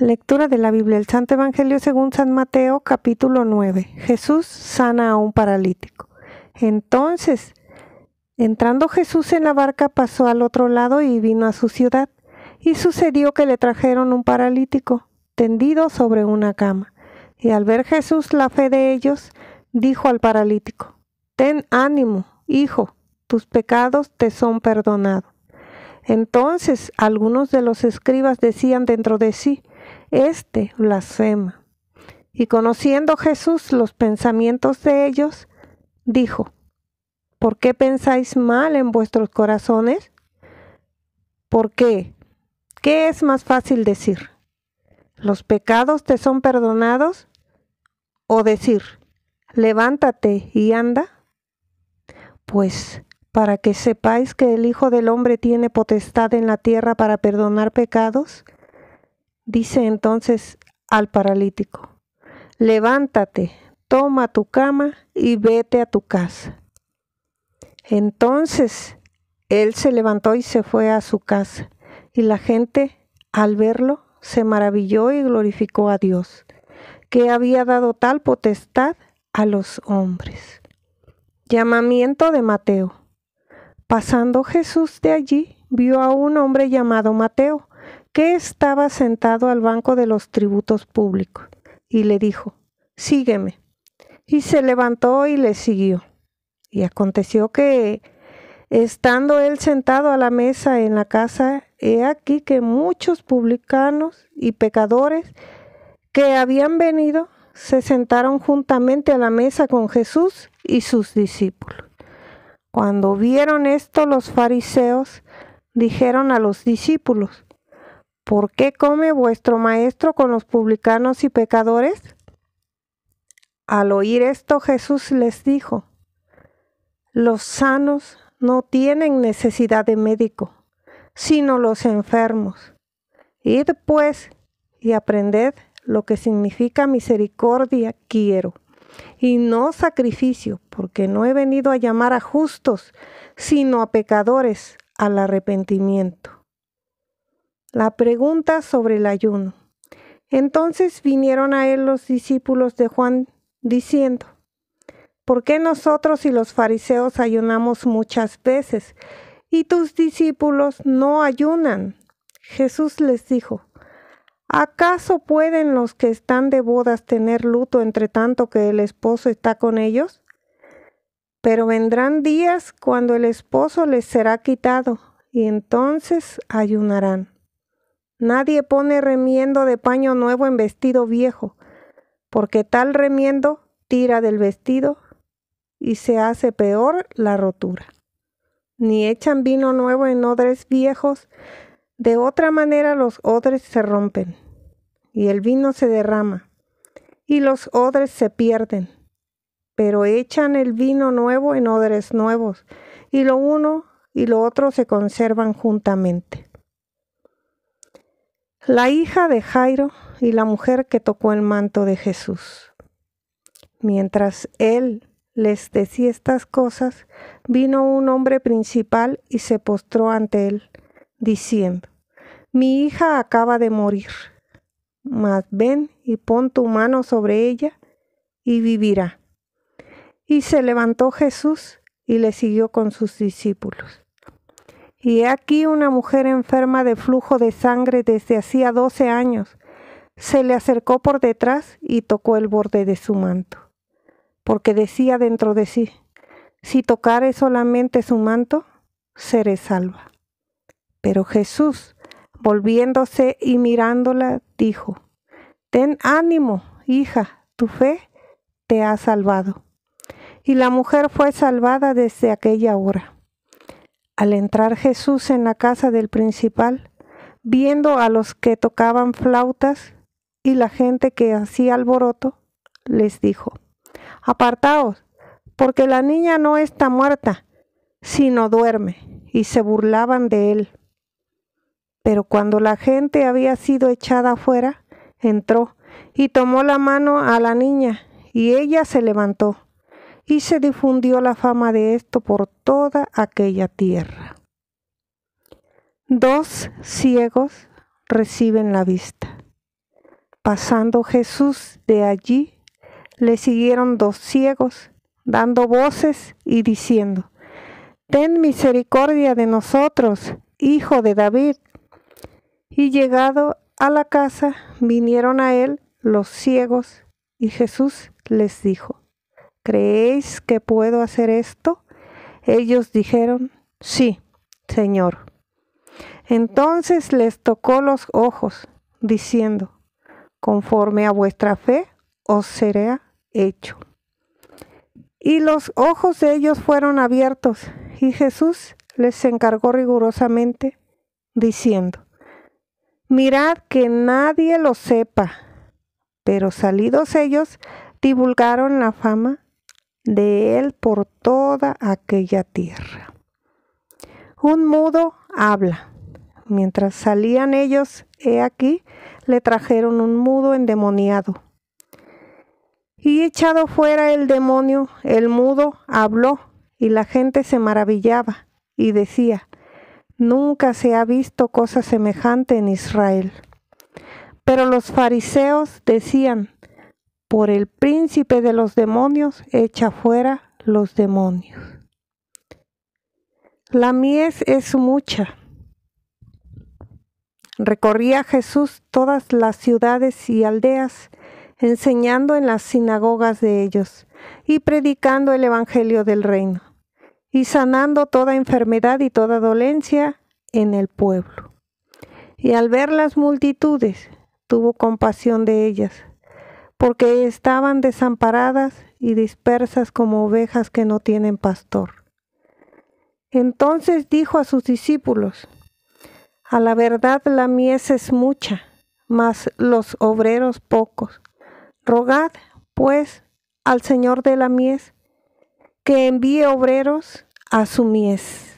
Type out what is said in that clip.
Lectura de la Biblia, el Santo Evangelio según San Mateo capítulo 9. Jesús sana a un paralítico. Entonces, entrando Jesús en la barca, pasó al otro lado y vino a su ciudad. Y sucedió que le trajeron un paralítico, tendido sobre una cama. Y al ver Jesús la fe de ellos, dijo al paralítico, Ten ánimo, hijo, tus pecados te son perdonados. Entonces algunos de los escribas decían dentro de sí, este blasfema. Y conociendo Jesús los pensamientos de ellos, dijo, ¿por qué pensáis mal en vuestros corazones? ¿Por qué? ¿Qué es más fácil decir? ¿Los pecados te son perdonados? ¿O decir, levántate y anda? Pues para que sepáis que el Hijo del Hombre tiene potestad en la tierra para perdonar pecados, Dice entonces al paralítico, levántate, toma tu cama y vete a tu casa. Entonces él se levantó y se fue a su casa, y la gente al verlo se maravilló y glorificó a Dios, que había dado tal potestad a los hombres. Llamamiento de Mateo. Pasando Jesús de allí, vio a un hombre llamado Mateo, que estaba sentado al banco de los tributos públicos, y le dijo, sígueme. Y se levantó y le siguió. Y aconteció que, estando él sentado a la mesa en la casa, he aquí que muchos publicanos y pecadores que habían venido se sentaron juntamente a la mesa con Jesús y sus discípulos. Cuando vieron esto los fariseos, dijeron a los discípulos, ¿Por qué come vuestro maestro con los publicanos y pecadores? Al oír esto Jesús les dijo, los sanos no tienen necesidad de médico, sino los enfermos. Id pues y aprended lo que significa misericordia quiero, y no sacrificio, porque no he venido a llamar a justos, sino a pecadores al arrepentimiento. La pregunta sobre el ayuno. Entonces vinieron a él los discípulos de Juan diciendo, ¿por qué nosotros y los fariseos ayunamos muchas veces y tus discípulos no ayunan? Jesús les dijo, ¿acaso pueden los que están de bodas tener luto entre tanto que el esposo está con ellos? Pero vendrán días cuando el esposo les será quitado, y entonces ayunarán. Nadie pone remiendo de paño nuevo en vestido viejo, porque tal remiendo tira del vestido y se hace peor la rotura. Ni echan vino nuevo en odres viejos, de otra manera los odres se rompen y el vino se derrama y los odres se pierden. Pero echan el vino nuevo en odres nuevos y lo uno y lo otro se conservan juntamente. La hija de Jairo y la mujer que tocó el manto de Jesús. Mientras él les decía estas cosas, vino un hombre principal y se postró ante él, diciendo, Mi hija acaba de morir, mas ven y pon tu mano sobre ella y vivirá. Y se levantó Jesús y le siguió con sus discípulos. Y aquí una mujer enferma de flujo de sangre desde hacía doce años. Se le acercó por detrás y tocó el borde de su manto, porque decía dentro de sí, si tocare solamente su manto, seré salva. Pero Jesús, volviéndose y mirándola, dijo, Ten ánimo, hija, tu fe te ha salvado. Y la mujer fue salvada desde aquella hora. Al entrar Jesús en la casa del principal, viendo a los que tocaban flautas y la gente que hacía alboroto, les dijo, Apartaos, porque la niña no está muerta, sino duerme, y se burlaban de él. Pero cuando la gente había sido echada afuera, entró y tomó la mano a la niña, y ella se levantó y se difundió la fama de esto por toda aquella tierra. Dos ciegos reciben la vista. Pasando Jesús de allí, le siguieron dos ciegos, dando voces y diciendo, Ten misericordia de nosotros, hijo de David. Y llegado a la casa, vinieron a él los ciegos, y Jesús les dijo, ¿Creéis que puedo hacer esto? Ellos dijeron, sí, Señor. Entonces les tocó los ojos, diciendo, conforme a vuestra fe os será hecho. Y los ojos de ellos fueron abiertos, y Jesús les encargó rigurosamente, diciendo, mirad que nadie lo sepa. Pero salidos ellos, divulgaron la fama de él por toda aquella tierra. Un mudo habla. Mientras salían ellos, he aquí, le trajeron un mudo endemoniado. Y echado fuera el demonio, el mudo habló, y la gente se maravillaba y decía, Nunca se ha visto cosa semejante en Israel. Pero los fariseos decían, por el príncipe de los demonios, echa fuera los demonios. La mies es mucha. Recorría Jesús todas las ciudades y aldeas, enseñando en las sinagogas de ellos y predicando el Evangelio del reino, y sanando toda enfermedad y toda dolencia en el pueblo. Y al ver las multitudes, tuvo compasión de ellas porque estaban desamparadas y dispersas como ovejas que no tienen pastor. Entonces dijo a sus discípulos, A la verdad la mies es mucha, mas los obreros pocos. Rogad, pues, al Señor de la mies, que envíe obreros a su mies.